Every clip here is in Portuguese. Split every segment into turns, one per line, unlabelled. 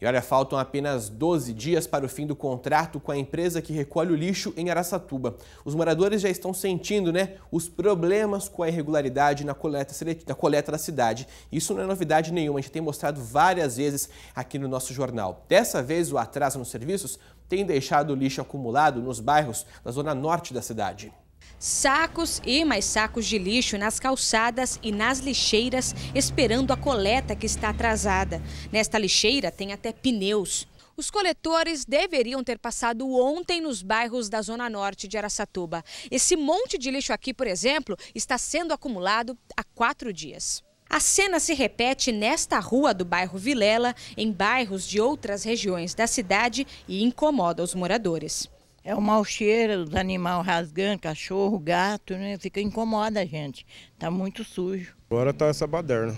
E olha, faltam apenas 12 dias para o fim do contrato com a empresa que recolhe o lixo em Araçatuba. Os moradores já estão sentindo né, os problemas com a irregularidade na coleta, na coleta da cidade. Isso não é novidade nenhuma, a gente tem mostrado várias vezes aqui no nosso jornal. Dessa vez, o atraso nos serviços tem deixado o lixo acumulado nos bairros da zona norte da cidade.
Sacos e mais sacos de lixo nas calçadas e nas lixeiras, esperando a coleta que está atrasada. Nesta lixeira tem até pneus. Os coletores deveriam ter passado ontem nos bairros da Zona Norte de Aracatuba. Esse monte de lixo aqui, por exemplo, está sendo acumulado há quatro dias. A cena se repete nesta rua do bairro Vilela, em bairros de outras regiões da cidade e incomoda os moradores. É o mau cheiro dos animais rasgando, cachorro, gato, né? Fica incomoda a gente. Tá muito sujo.
Agora tá essa baderna.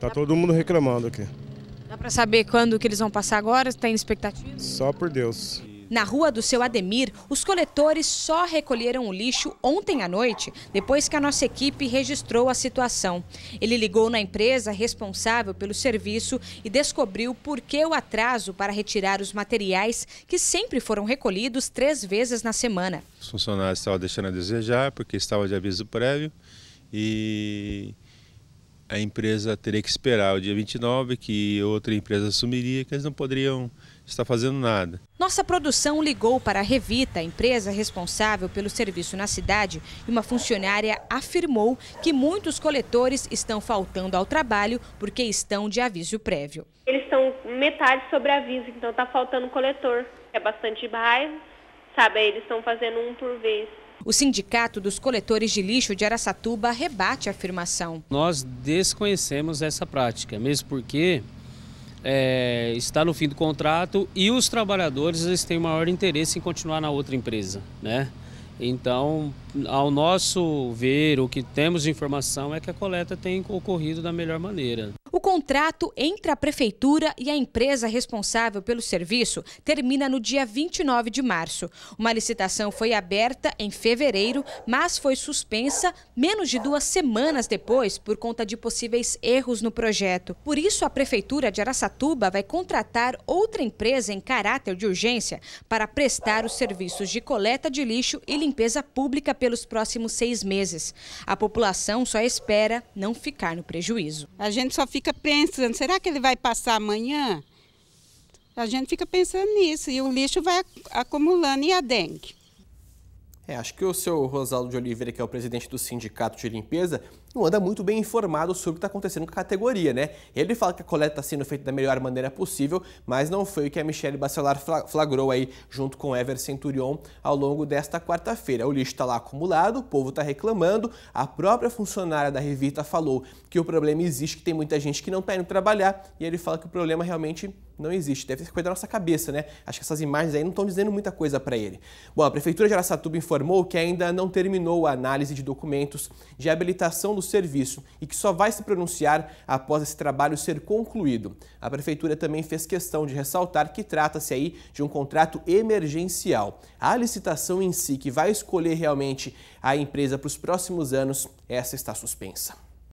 Tá todo mundo reclamando aqui.
Dá para saber quando que eles vão passar agora? Tem expectativa?
Só por Deus.
Na rua do seu Ademir, os coletores só recolheram o lixo ontem à noite, depois que a nossa equipe registrou a situação. Ele ligou na empresa responsável pelo serviço e descobriu por que o atraso para retirar os materiais que sempre foram recolhidos três vezes na semana.
Os funcionários estavam deixando a desejar porque estava de aviso prévio e a empresa teria que esperar o dia 29, que outra empresa assumiria, que eles não poderiam estar fazendo nada.
Nossa produção ligou para a Revita, a empresa responsável pelo serviço na cidade, e uma funcionária afirmou que muitos coletores estão faltando ao trabalho porque estão de aviso prévio. Eles estão metade sobre aviso, então está faltando coletor. É bastante raiva, sabe? Eles estão fazendo um por vez. O Sindicato dos Coletores de Lixo de Aracatuba rebate a afirmação.
Nós desconhecemos essa prática, mesmo porque é, está no fim do contrato e os trabalhadores eles têm maior interesse em continuar na outra empresa, né? Então, ao nosso ver, o que temos de informação é que a coleta tem ocorrido da melhor maneira.
O contrato entre a prefeitura e a empresa responsável pelo serviço termina no dia 29 de março. Uma licitação foi aberta em fevereiro, mas foi suspensa menos de duas semanas depois por conta de possíveis erros no projeto. Por isso, a prefeitura de Araçatuba vai contratar outra empresa em caráter de urgência para prestar os serviços de coleta de lixo e limpeza pública pelos próximos seis meses. A população só espera não ficar no prejuízo. A gente só fica fica pensando, será que ele vai passar amanhã? A gente fica pensando nisso e o lixo vai acumulando e a dengue.
É, acho que o seu Rosaldo de Oliveira, que é o presidente do Sindicato de Limpeza, não anda muito bem informado sobre o que está acontecendo com a categoria, né? Ele fala que a coleta está sendo feita da melhor maneira possível, mas não foi o que a Michelle Bacelar flagrou aí junto com Ever Centurion ao longo desta quarta-feira. O lixo está lá acumulado, o povo está reclamando, a própria funcionária da revista falou que o problema existe, que tem muita gente que não está indo trabalhar, e ele fala que o problema realmente não existe. Deve ser coisa da nossa cabeça, né? Acho que essas imagens aí não estão dizendo muita coisa para ele. Bom, a Prefeitura de Aracatuba informou que ainda não terminou a análise de documentos de habilitação do serviço e que só vai se pronunciar após esse trabalho ser concluído. A Prefeitura também fez questão de ressaltar que trata-se aí de um contrato emergencial. A licitação em si, que vai escolher realmente a empresa para os próximos anos, essa está suspensa.